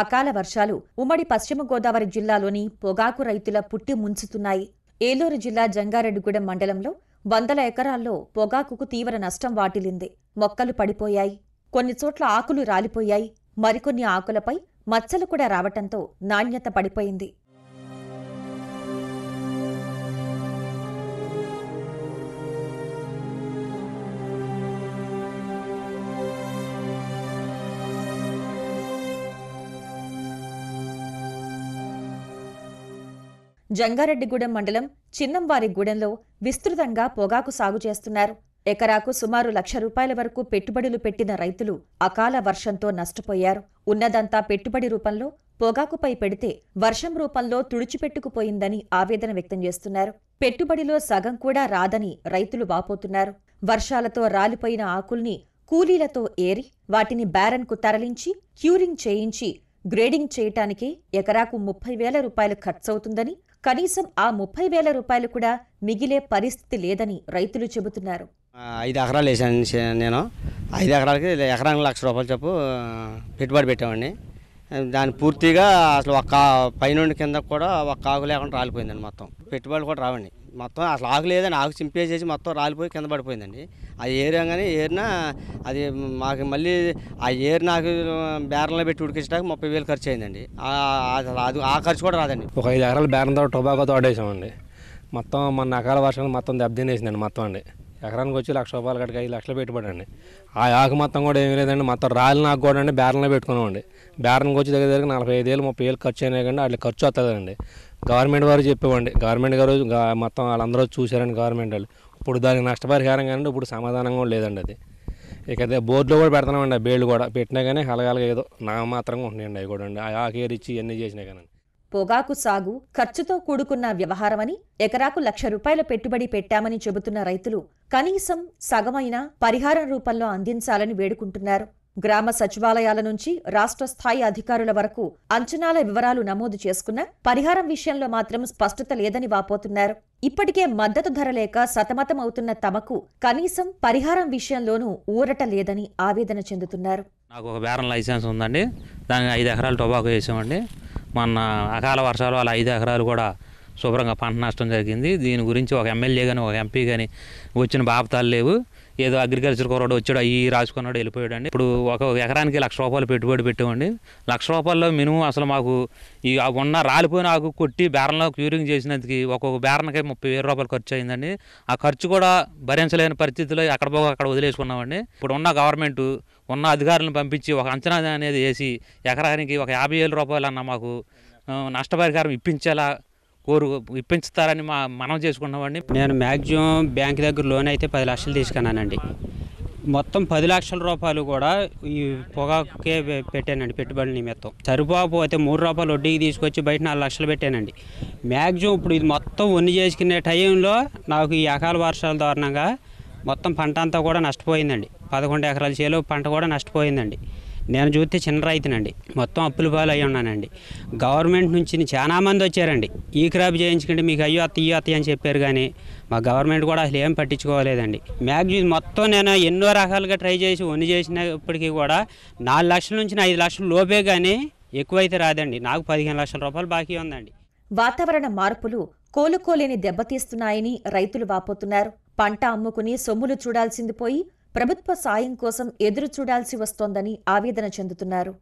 అకాల వర్షాలు ఉమ్మడి పశ్చిమ గోదావరి జిల్లాలోని పొగాకు రైతుల పుట్టి ముంచుతున్నాయి ఏలూరు జిల్లా జంగారెడ్డిగూడెం మండలంలో వందల ఎకరాల్లో పొగాకుకు తీవ్ర నష్టం వాటిల్లింది మొక్కలు పడిపోయాయి కొన్ని చోట్ల ఆకులు రాలిపోయాయి మరికొన్ని ఆకులపై మచ్చలు కూడా రావటంతో నాణ్యత పడిపోయింది జంగారెడ్డిగూడెం మండలం చిన్నంవారిగూడెంలో విస్తృతంగా పొగాకు సాగు చేస్తున్నారు ఎకరాకు సుమారు లక్ష రూపాయల వరకు పెట్టుబడులు పెట్టిన రైతులు అకాల వర్షంతో నష్టపోయారు ఉన్నదంతా పెట్టుబడి రూపంలో పొగాకుపై పెడితే వర్షం రూపంలో తుడిచిపెట్టుకుపోయిందని ఆవేదన వ్యక్తం చేస్తున్నారు పెట్టుబడిలో సగం కూడా రాదని రైతులు వాపోతున్నారు వర్షాలతో రాలిపోయిన ఆకుల్ని కూలీలతో ఏరి వాటిని బ్యారన్కు తరలించి క్యూరింగ్ చేయించి గ్రేడింగ్ చేయటానికి ఎకరాకు ముప్పై వేల రూపాయలు ఖర్చవుతుందని కనీసం ఆ ముప్పై వేల రూపాయలు కూడా మిగిలే పరిస్థితి లేదని రైతులు చెబుతున్నారు ఐదు ఎకరాలు వేసాను నేను ఐదు ఎకరాలకి ఎకరానికి లక్ష రూపాయలు చెప్పు పెట్టుబడి పెట్టామండి దాని పూర్తిగా అసలు ఒక్క పైనుండి కింద కూడా ఒక్క ఆకు లేకుండా రాలిపోయిందండి మొత్తం పెట్టుబడులు కూడా రావండి మొత్తం అసలు ఆకు లేదని ఆకు చింపేసేసి మొత్తం రాలిపోయి కింద పడిపోయిందండి ఆ కానీ ఏరినా అది మాకు మళ్ళీ ఆ ఏరి నాకు బేరంలో పెట్టి ఉడికించడానికి ముప్పై వేలు ఖర్చు అయిందండి అది ఆ ఖర్చు కూడా రాదండి ఒక ఐదు ఎకరాలు బేరం తోట టొబాకో తోడేసామండి మొత్తం మన అకాల వర్షాలు మొత్తం దెబ్బతినేసిందండి మొత్తం అండి ఎకరానికి వచ్చి లక్ష రూపాయలు కడికి ఐదు లక్షలు పెట్టుబడండి ఆ ఆకు మొత్తం కూడా ఏమీ లేదండి మొత్తం రాలిన ఆకు కూడా అండి బేరంలో పెట్టుకున్నామండి బేరంకి వచ్చి దగ్గర దగ్గర నలభై ఐదు వేలు ముప్పై వేలు ఖర్చు అయినా కానీ వాళ్ళు ఖర్చు వస్తుందండి గవర్నమెంట్ వారు చెప్పేవండి గవర్నమెంట్ గారు మొత్తం వాళ్ళందరూ చూశారండి గవర్నమెంట్ వాళ్ళు ఇప్పుడు దానికి నష్టపరిహారం కానీ ఇప్పుడు సమాధానం కూడా లేదండి అది ఇక బోర్డులో కూడా పెడతామండి ఆ బేళ్ళు కూడా పెట్టినా కానీ హలగాలగా ఏదో నా మాత్రంగా ఉంటాయండి అవి కూడా అండి ఆ ఆకేరిచ్చి ఇవన్నీ చేసినా కానీ పొగాకు సాగు ఖర్చుతో కూడుకున్న వ్యవహారమని ఎకరాకు లక్ష రూపాయల పెట్టుబడి పెట్టామని చెబుతున్న రైతులు కనీసం సగమైన పరిహారం రూపంలో అందించాలని వేడుకుంటున్నారు గ్రామ సచివాలయాల నుంచి రాష్ట్ర స్థాయి అధికారుల వరకు అంచనాల వివరాలు నమోదు చేసుకున్న పరిహారం విషయంలో మాత్రం స్పష్టత లేదని వాపోతున్నారు ఇప్పటికే మద్దతు ధర లేక సతమతమవుతున్న తమకు కనీసం పరిహారం విషయంలోనూ ఊరట లేదని ఆవేదన చెందుతున్నారు నాకు ఒక బేరం లైసెన్స్ ఉందండి దానికి ఐదు ఎకరాలు టొబాకో వేసామండి మొన్న అకాల వర్షాలు అలా ఐదు ఎకరాలు కూడా శుభ్రంగా పంట నష్టం జరిగింది దీని గురించి ఒక ఎమ్మెల్యే కానీ ఒక ఎంపీ కానీ వచ్చిన బాపతాలు లేవు ఏదో అగ్రికల్చర్ కుర్రాడు వచ్చాడు అవి రాసుకున్నాడు వెళ్ళిపోయాడు అండి ఇప్పుడు ఒక ఎకరానికి లక్ష రూపాయలు పెట్టుబడి పెట్టామండి లక్ష రూపాయల్లో మినిమం అసలు మాకు ఈ ఉన్న రాలిపోయిన ఆకు కొట్టి బేరంలో క్యూరింగ్ చేసినందుకు ఒక్కొక్క బేరన్కి ముప్పై వేల రూపాయలు ఖర్చు అయిందండి ఆ ఖర్చు కూడా భరించలేని పరిస్థితిలో ఎక్కడ పోగా అక్కడ వదిలేసుకున్నామండి ఇప్పుడు ఉన్న గవర్నమెంట్ ఉన్న అధికారులను పంపించి ఒక అంచనా అనేది వేసి ఎకరానికి ఒక యాభై వేల రూపాయలు అన్న మాకు నష్టపరిహారం ఇప్పించేలా కోరు ఇప్పించుతారని మా మనం చేసుకున్నామండి నేను మ్యాక్సిమం బ్యాంక్ దగ్గర లోన్ అయితే పది లక్షలు తీసుకున్నానండి మొత్తం పది లక్షల రూపాయలు కూడా ఈ పొగాకే పెట్టానండి పెట్టుబడి నిమిత్తం సరిపోకపోతే మూడు రూపాయలు వడ్డీకి తీసుకొచ్చి బయట నాలుగు లక్షలు పెట్టానండి మ్యాక్సిమం ఇప్పుడు ఇది మొత్తం ఉన్ని చేసుకునే టైంలో నాకు ఈ అకాల వర్షాల దారుణంగా మొత్తం పంట అంతా కూడా నష్టపోయిందండి పదకొండు ఎకరాల చేలో పంట కూడా నష్టపోయిందండి నేను చూస్తే చిన్న రైతునండి మొత్తం అప్పుల పాలు అయి ఉన్నానండి గవర్నమెంట్ నుంచి చాలామంది వచ్చారండి ఈ క్రాప్ చేయించుకుంటే మీకు అయ్యో అత్త ఇయ్యో అత్తయ్య అని చెప్పారు కానీ మా గవర్నమెంట్ కూడా అసలు ఏం పట్టించుకోలేదండి మ్యాగ్జిన్ మొత్తం నేను ఎన్నో రకాలుగా ట్రై చేసి వన్ చేసినప్పటికీ కూడా నాలుగు లక్షల నుంచి ఐదు లక్షల లోపే కానీ ఎక్కువైతే రాదండి నాకు పదిహేను లక్షల రూపాయలు బాకీ ఉందండి వాతావరణ మార్పులు కోలుకోలేని దెబ్బతీస్తున్నాయని రైతులు వాపోతున్నారు పంట అమ్ముకుని సొమ్ములు చూడాల్సింది పోయి ప్రభుత్వ సాయం కోసం ఎదురు చూడాల్సి వస్తోందని ఆవేదన చెందుతున్నారు